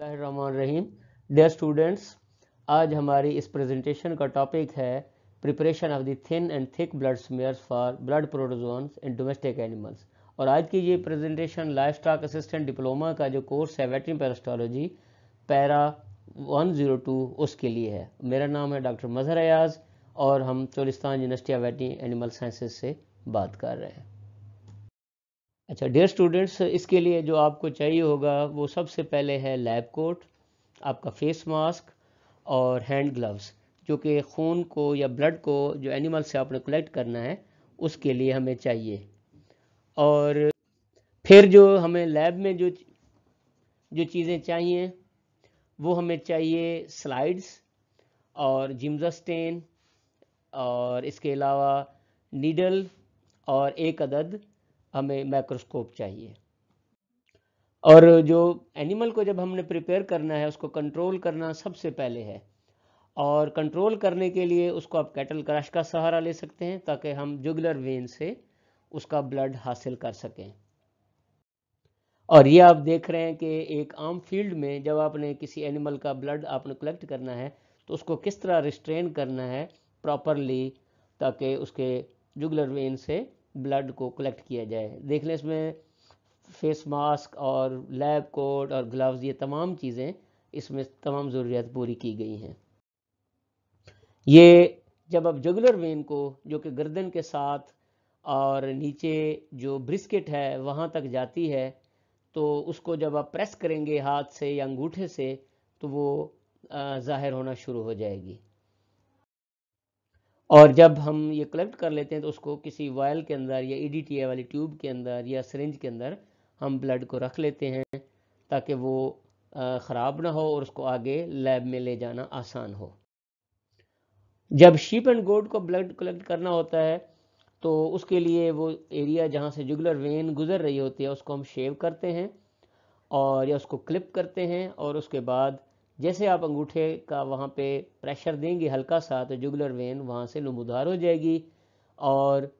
रहीम dear students आज हमारी इस प्रेजेंटेशन का टॉपिक है preparation of the thin and thick blood smear for blood protozoan in domestic animals और आज की ये presentation livestock assistant diploma का जो कोर्स है वेटरी पेरास्टोलॉजी पैरा 102 उसके लिए है मेरा नाम है डॉक्टर मजहर अयाज और हम Cholistan university of veterinary animal sciences से बात कर रहे हैं अच्छा डियर स्टूडेंट्स इसके लिए जो आपको चाहिए होगा वो सबसे पहले है लैब कोट आपका फेस मास्क और हैंड ग्लव्स जो कि खून को या ब्लड को जो एनिमल से आपने कलेक्ट करना है उसके लिए हमें चाहिए और फिर जो हमें लैब में जो जो चीज़ें चाहिए वो हमें चाहिए स्लाइड्स और जिम्जा स्टेन और इसके अलावा नीडल और एक अदद हमें माइक्रोस्कोप चाहिए और जो एनिमल को जब हमने प्रिपेयर करना है उसको कंट्रोल करना सबसे पहले है और कंट्रोल करने के लिए उसको आप कैटल क्रश का सहारा ले सकते हैं ताकि हम जुगलर वेन से उसका ब्लड हासिल कर सकें और ये आप देख रहे हैं कि एक आम फील्ड में जब आपने किसी एनिमल का ब्लड आपने कलेक्ट करना है तो उसको किस तरह रिस्ट्रेन करना है प्रॉपरली ताकि उसके जुगलर वेन से ब्लड को कलेक्ट किया जाए देख लें इसमें फेस मास्क और लैब कोट और ग्लव्स ये तमाम चीज़ें इसमें तमाम ज़रूरियात पूरी की गई हैं ये जब आप जगुलर वेन को जो कि गर्दन के साथ और नीचे जो ब्रिस्केट है वहाँ तक जाती है तो उसको जब आप प्रेस करेंगे हाथ से या अंगूठे से तो वो ज़ाहिर होना शुरू हो जाएगी और जब हम ये कलेक्ट कर लेते हैं तो उसको किसी वायल के अंदर या ई वाली ट्यूब के अंदर या सरेंज के अंदर हम ब्लड को रख लेते हैं ताकि वो ख़राब ना हो और उसको आगे लैब में ले जाना आसान हो जब शीप एंड गोड को ब्लड कलेक्ट करना होता है तो उसके लिए वो एरिया जहाँ से जुगलर वेन गुजर रही होती है उसको हम शेव करते हैं और या उसको क्लिप करते हैं और उसके बाद जैसे आप अंगूठे का वहाँ पे प्रेशर देंगे हल्का सा तो जुगलर वेन वहाँ से लुमुदार हो जाएगी और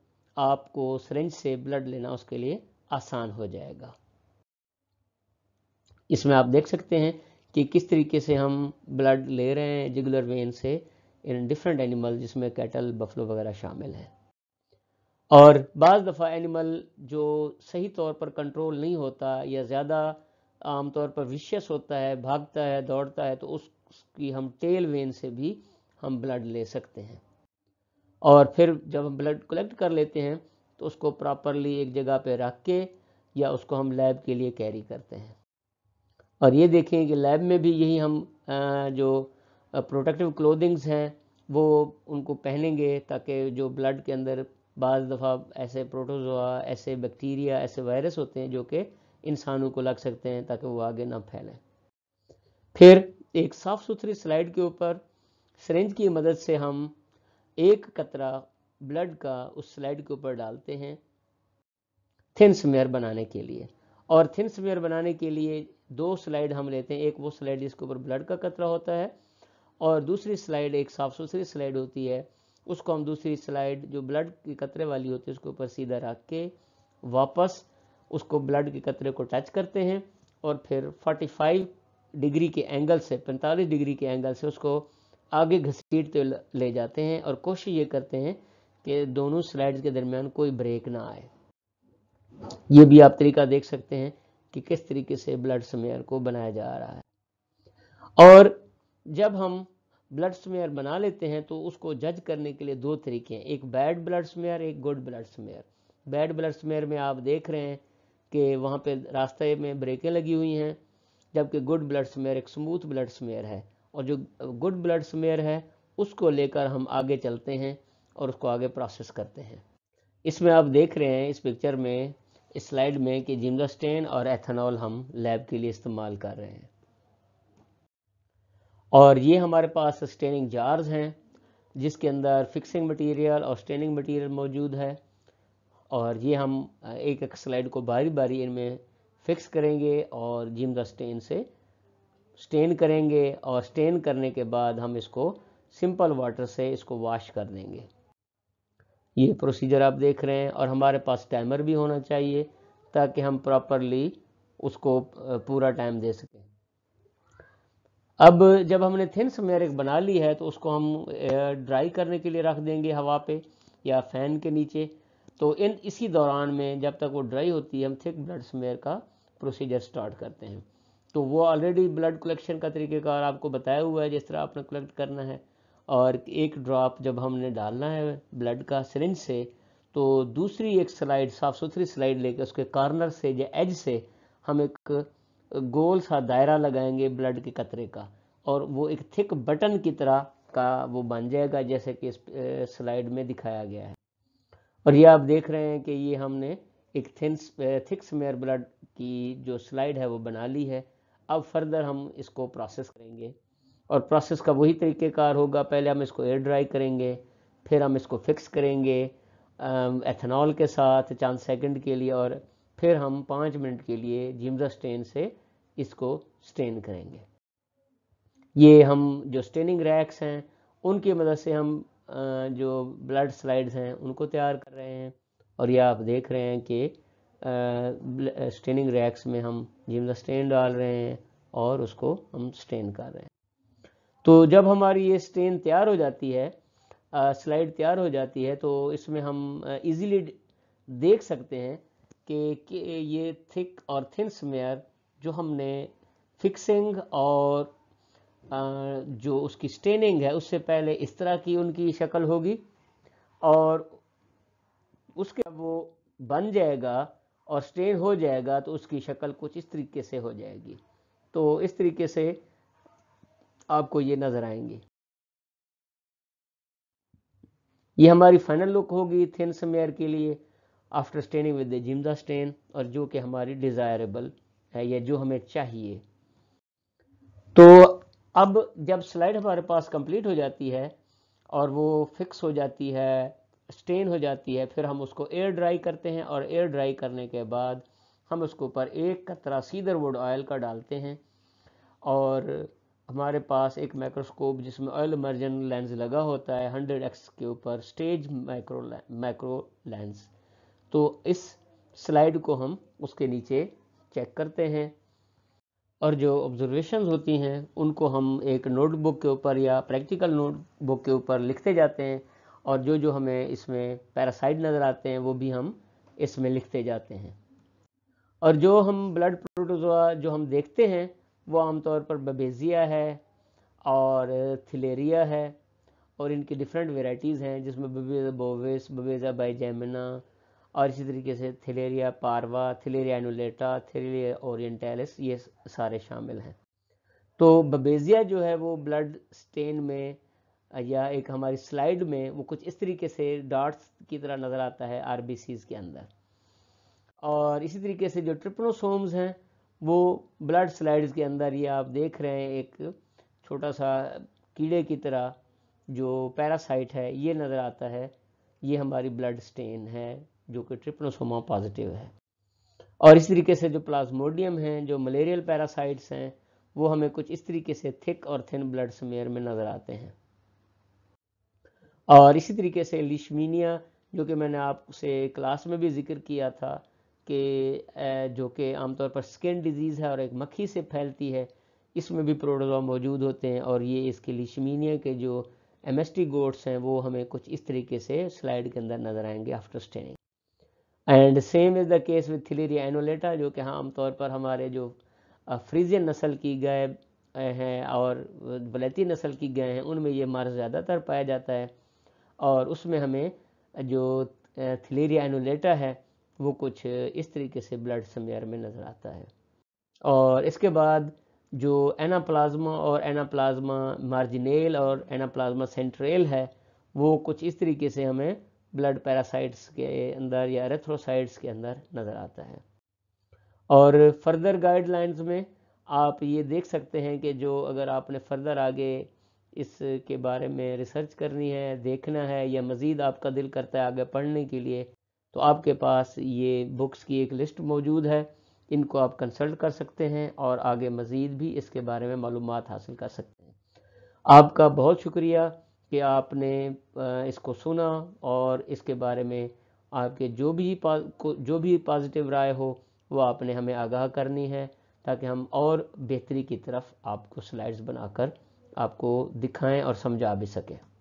आपको सरेंज से ब्लड लेना उसके लिए आसान हो जाएगा इसमें आप देख सकते हैं कि किस तरीके से हम ब्लड ले रहे हैं जुगुलर वेन से इन डिफरेंट एनिमल जिसमें कैटल बफलो वगैरह शामिल है और बज़ दफ़ा एनिमल जो सही तौर पर कंट्रोल नहीं होता या ज़्यादा आमतौर पर विशेष होता है भागता है दौड़ता है तो उसकी हम टेल वेन से भी हम ब्लड ले सकते हैं और फिर जब हम ब्लड कलेक्ट कर लेते हैं तो उसको प्रॉपरली एक जगह पे रख के या उसको हम लैब के लिए कैरी करते हैं और ये देखें कि लैब में भी यही हम जो प्रोटेक्टिव क्लोदिंग्स हैं वो उनको पहनेंगे ताकि जो ब्लड के अंदर बज़ दफ़ा ऐसे प्रोटोजोआ ऐसे बैक्टीरिया ऐसे वायरस होते हैं जो कि इंसानों को लग सकते हैं ताकि वो आगे ना फैलें फिर एक साफ़ सुथरी स्लाइड के ऊपर सरेंज की मदद से हम एक कतरा ब्लड का उस स्लाइड के ऊपर डालते हैं थिन स्मेयर बनाने के लिए और थिन स्मेयर बनाने के लिए दो स्लाइड हम लेते हैं एक वो स्लाइड जिसके ऊपर ब्लड का कतरा होता है और दूसरी स्लाइड एक साफ़ सुथरी स्लाइड होती है उसको हम दूसरी स्लाइड जो ब्लड के कतरे वाली होती है उसके ऊपर सीधा रख के वापस उसको ब्लड के कतरे को टच करते हैं और फिर 45 डिग्री के एंगल से 45 डिग्री के एंगल से उसको आगे घसीटते ले जाते हैं और कोशिश ये करते हैं कि दोनों स्लाइड्स के दरमियान कोई ब्रेक ना आए ये भी आप तरीका देख सकते हैं कि किस तरीके से ब्लड स्मेयर को बनाया जा रहा है और जब हम ब्लड स्मेयर बना लेते हैं तो उसको जज करने के लिए दो तरीके हैं एक बैड ब्लड स्मेयर एक good blood smear bad blood smear में आप देख रहे हैं कि वहाँ पे रास्ते में ब्रेकें लगी हुई हैं जबकि गुड ब्लड स्मेयर एक स्मूथ ब्लड स्मेयर है और जो गुड ब्लड स्मेयर है उसको लेकर हम आगे चलते हैं और उसको आगे प्रोसेस करते हैं इसमें आप देख रहे हैं इस पिक्चर में इस स्लाइड में कि जिम्लास्टेन और एथेनॉल हम लैब के लिए इस्तेमाल कर रहे हैं और ये हमारे पास स्टेनिंग जार्स हैं जिसके अंदर फिक्सिंग मटेरियल और स्टेनिंग मटेरियल मौजूद है और ये हम एक एक स्लाइड को बारी बारी इनमें फिक्स करेंगे और जिम द स्टेन से स्टेन करेंगे और स्टेन करने के बाद हम इसको सिंपल वाटर से इसको वॉश कर देंगे ये प्रोसीजर आप देख रहे हैं और हमारे पास टाइमर भी होना चाहिए ताकि हम प्रॉपरली उसको पूरा टाइम दे सकें अब जब हमने थिन एक बना ली है तो उसको हम ड्राई करने के लिए रख देंगे हवा पे या फैन के नीचे तो इन इसी दौरान में जब तक वो ड्राई होती है हम थिक ब्लड स्मेयर का प्रोसीजर स्टार्ट करते हैं तो वो ऑलरेडी ब्लड कलेक्शन का तरीक़ेकार आपको बताया हुआ है जिस तरह आपने कलेक्ट करना है और एक ड्रॉप जब हमने डालना है ब्लड का सिरिंज से तो दूसरी एक स्लाइड साफ़ सुथरी स्लाइड लेकर उसके कॉर्नर से या एज से हम एक गोल सा दायरा लगाएंगे ब्लड के कतरे का और वो एक थिक बटन की तरह का वो बन जाएगा जैसे कि इस स्लाइड में दिखाया गया है और ये आप देख रहे हैं कि ये हमने एक थिंस थिक्स मेयर ब्लड की जो स्लाइड है वो बना ली है अब फर्दर हम इसको प्रोसेस करेंगे और प्रोसेस का वही तरीक़ेकार होगा पहले हम इसको एयर ड्राई करेंगे फिर हम इसको फिक्स करेंगे एथेनॉल के साथ चंद सेकंड के लिए और फिर हम पाँच मिनट के लिए जिम्जा स्टेन से इसको स्टेन करेंगे ये हम जो स्टेनिंग रैक्स हैं उनकी मदद से हम जो ब्लड स्लाइड्स हैं उनको तैयार कर रहे हैं और यह आप देख रहे हैं कि स्टेनिंग रैक्स में हम जिमला स्टेन डाल रहे हैं और उसको हम स्टेन कर रहे हैं तो जब हमारी ये स्टेन तैयार हो जाती है स्लाइड तैयार हो जाती है तो इसमें हम इजीली देख सकते हैं कि, कि ये थिक और थिन स्मेयर जो हमने फिक्सिंग और जो उसकी स्टेनिंग है उससे पहले इस तरह की उनकी शक्ल होगी और उसके वो बन जाएगा और स्टेन हो जाएगा तो उसकी शक्ल कुछ इस तरीके से हो जाएगी तो इस तरीके से आपको ये नज़र आएंगे ये हमारी फाइनल लुक होगी थिन समेयर के लिए after staining with the Giemsa stain और जो कि हमारी डिज़ायरेबल है या जो हमें चाहिए तो अब जब स्लाइड हमारे पास कंप्लीट हो जाती है और वो फिक्स हो जाती है स्टेन हो जाती है फिर हम उसको एयर ड्राई करते हैं और एयर ड्राई करने के बाद हम उसके ऊपर एक कतरा सीधर वुड ऑयल का डालते हैं और हमारे पास एक माइक्रोस्कोप जिसमें ऑयल मर्जन लेंस लगा होता है हंड्रेड एक्स के ऊपर स्टेज माइक्रो माइक्रो लेंस तो इस स्लाइड को हम उसके नीचे चेक करते हैं और जो ऑब्जर्वेशन होती हैं उनको हम एक नोटबुक के ऊपर या प्रैक्टिकल नोटबुक के ऊपर लिखते जाते हैं और जो जो हमें इसमें पैरासाइड नज़र आते हैं वो भी हम इसमें लिखते जाते हैं और जो हम ब्लड प्रोटोजोआ जो हम देखते हैं वो आमतौर पर बबेजिया है और थिलेरिया है और इनकी डिफरेंट वेराइटीज़ हैं जिसमें बबेजा बोविस बबेजा जैमिना और इसी तरीके से थिलेरिया पारवा थिलेरिया एनुलेटा थिलेरिया ओरिएंटालिस ये सारे शामिल हैं तो बबेजिया जो है वो ब्लड स्टेन में या एक हमारी स्लाइड में वो कुछ इस तरीके से डॉट्स की तरह नज़र आता है आर के अंदर और इसी तरीके से जो ट्रिप्नोसोम्स हैं वो ब्लड स्लाइड्स के अंदर ये आप देख रहे हैं एक छोटा सा कीड़े की तरह जो पैरासाइट है ये नज़र आता है ये हमारी ब्लड स्टेन है जो कि ट्रिपनोसोमा पॉजिटिव है और इस तरीके से जो प्लाज्मोडियम हैं जो मलेरियल पैरासाइट्स हैं वो हमें कुछ इस तरीके से थिक और थिन ब्लड स्मेयर में नज़र आते हैं और इसी तरीके से लिशमीनिया जो कि मैंने आपसे क्लास में भी जिक्र किया था कि जो कि आमतौर पर स्किन डिजीज़ है और एक मक्खी से फैलती है इसमें भी प्रोटोजोआ मौजूद होते हैं और ये इसके लिशमीनिया के जो एमएसटी गोट्स हैं वो हमें कुछ इस तरीके से स्लाइड के अंदर नज़र आएंगे after staining and same is the case with Theileria annulata जो कि हाँ आमतौर पर हमारे जो फ्रीजियन नस्ल की गाय हैं और बलैती नस्ल की गाय हैं उनमें ये मर्ज ज़्यादातर पाया जाता है और उसमें हमें जो थिलेरिया एनोलेटा है वो कुछ इस तरीके से ब्लड समेयर में नज़र आता है और इसके बाद जो एनाप्लाज्मा और एनाप्लाज्मा मार्जिनेल और एनाप्लाज्मा सेंट्रेल है वो कुछ इस तरीके से हमें ब्लड पैरासाइट्स के अंदर या एरेथ्रोसाइट्स के अंदर नज़र आता है और फर्दर गाइडलाइंस में आप ये देख सकते हैं कि जो अगर आपने फर्दर आगे इसके बारे में रिसर्च करनी है देखना है या मज़ीद आपका दिल करता है आगे पढ़ने के लिए तो आपके पास ये बुक्स की एक लिस्ट मौजूद है इनको आप कंसल्ट कर सकते हैं और आगे मज़ीद भी इसके बारे में मालूम हासिल कर सकते हैं आपका बहुत शुक्रिया कि आपने इसको सुना और इसके बारे में आपके जो भी जो भी पॉजिटिव राय हो वो आपने हमें आगाह करनी है ताकि हम और बेहतरी की तरफ आपको स्लाइड्स बनाकर आपको दिखाएं और समझा भी सकें